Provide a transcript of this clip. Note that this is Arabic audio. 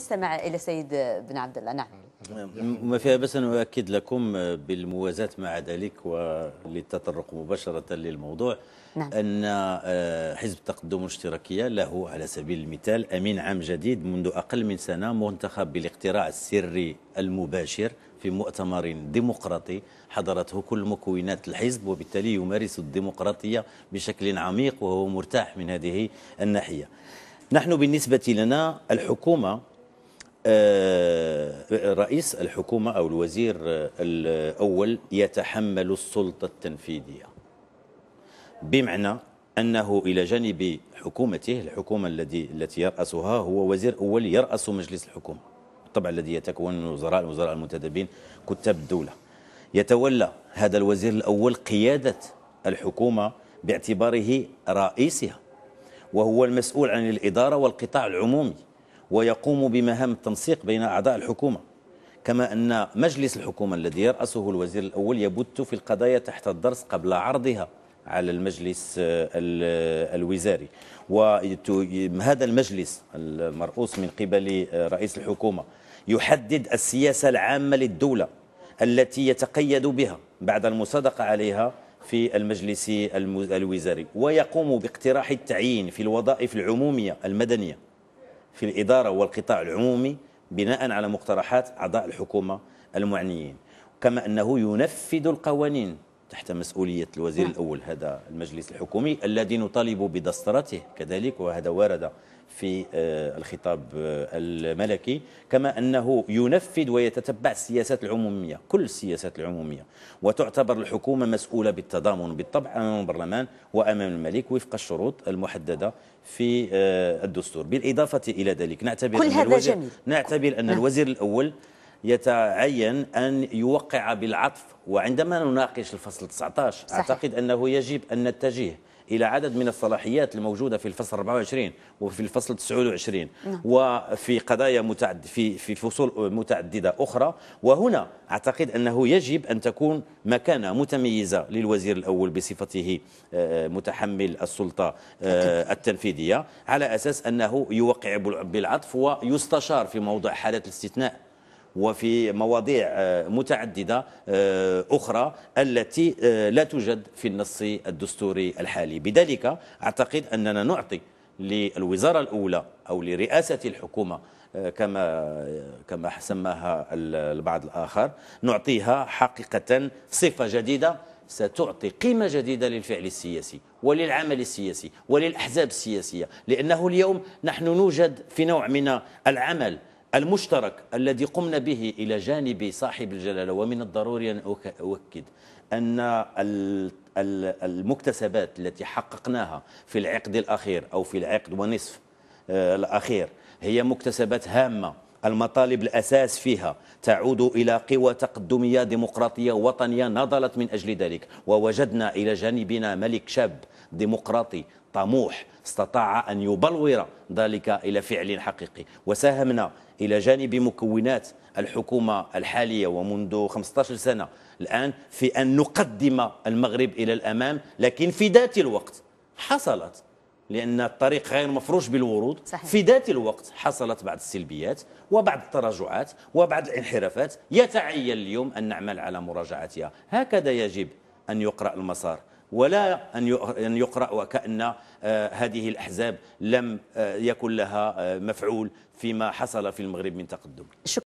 نستمع إلى سيد بن عبد الله نعم ما فيها بس أن أؤكد لكم بالموازاة مع ذلك وللتطرق مباشرة للموضوع نعم. أن آه، حزب التقدم الاشتراكية له على سبيل المثال أمين عام جديد منذ أقل من سنة منتخب بالاقتراع السري المباشر في مؤتمر ديمقراطي حضرته كل مكونات الحزب وبالتالي يمارس الديمقراطية بشكل عميق وهو مرتاح من هذه الناحية نحن بالنسبة لنا الحكومة آه، رئيس الحكومة أو الوزير الأول يتحمل السلطة التنفيذية بمعنى أنه إلى جانب حكومته الحكومة التي التي يرأسها هو وزير أول يرأس مجلس الحكومة طبعا الذي يتكون من وزراء الوزراء المنتدبين كتاب الدولة يتولى هذا الوزير الأول قيادة الحكومة باعتباره رئيسها وهو المسؤول عن الإدارة والقطاع العمومي ويقوم بمهام التنسيق بين أعضاء الحكومة كما أن مجلس الحكومة الذي يرأسه الوزير الأول يبت في القضايا تحت الدرس قبل عرضها على المجلس آه، آه، الوزاري وهذا المجلس المرؤوس من قبل آه، رئيس الحكومة يحدد السياسة العامة للدولة التي يتقيد بها بعد المصادقة عليها في المجلس الوزاري ويقوم باقتراح التعيين في الوظائف العمومية المدنية في الإدارة والقطاع العمومي بناء على مقترحات أعضاء الحكومة المعنيين كما أنه ينفذ القوانين تحت مسؤولية الوزير نعم. الأول هذا المجلس الحكومي الذي نطالب بدسترته كذلك وهذا ورد في آه، الخطاب آه، الملكي كما أنه ينفذ ويتتبع السياسات العمومية كل السياسات العمومية وتعتبر الحكومة مسؤولة بالتضامن بالطبع أمام البرلمان وأمام الملك وفق الشروط المحددة في آه، الدستور بالإضافة إلى ذلك نعتبر كل هذا جميل نعتبر أن نعم. الوزير الأول يتعين أن يوقع بالعطف وعندما نناقش الفصل 19 صحيح. أعتقد أنه يجب أن نتجه إلى عدد من الصلاحيات الموجودة في الفصل 24 وفي الفصل 29 نعم. وفي قضايا متعد في في فصول متعددة أخرى وهنا أعتقد أنه يجب أن تكون مكانة متميزة للوزير الأول بصفته آه، متحمل السلطة آه، التنفيذية على أساس أنه يوقع بالعطف ويستشار في موضوع حالة الاستثناء وفي مواضيع آه، متعددة آه، أخرى التي آه، لا توجد في النص الدستوري الحالي بذلك أعتقد أننا نعطي للوزارة الأولى أو لرئاسة الحكومة كما كما سماها البعض الآخر نعطيها حقيقة صفة جديدة ستعطي قيمة جديدة للفعل السياسي وللعمل السياسي وللأحزاب السياسية لأنه اليوم نحن نوجد في نوع من العمل المشترك الذي قمنا به إلى جانب صاحب الجلالة ومن الضروري أن أؤكد أن المكتسبات التي حققناها في العقد الأخير أو في العقد ونصف آه، الأخير هي مكتسبات هامة المطالب الأساس فيها تعود إلى قوى تقدمية ديمقراطية وطنية نضلت من أجل ذلك ووجدنا إلى جانبنا ملك شاب ديمقراطي طموح استطاع أن يبلور ذلك إلى فعل حقيقي وساهمنا إلى جانب مكونات الحكومة الحالية ومنذ 15 سنة الآن في أن نقدم المغرب إلى الأمام لكن في ذات الوقت حصلت لأن الطريق غير مفروش بالورود صحيح. في ذات الوقت حصلت بعض السلبيات وبعض التراجعات وبعض الانحرافات يتعين اليوم أن نعمل على مراجعتها هكذا يجب أن يقرأ المسار ولا أن يقرأ وكأن آه، هذه الأحزاب لم آه، يكن لها آه، مفعول فيما حصل في المغرب من تقدم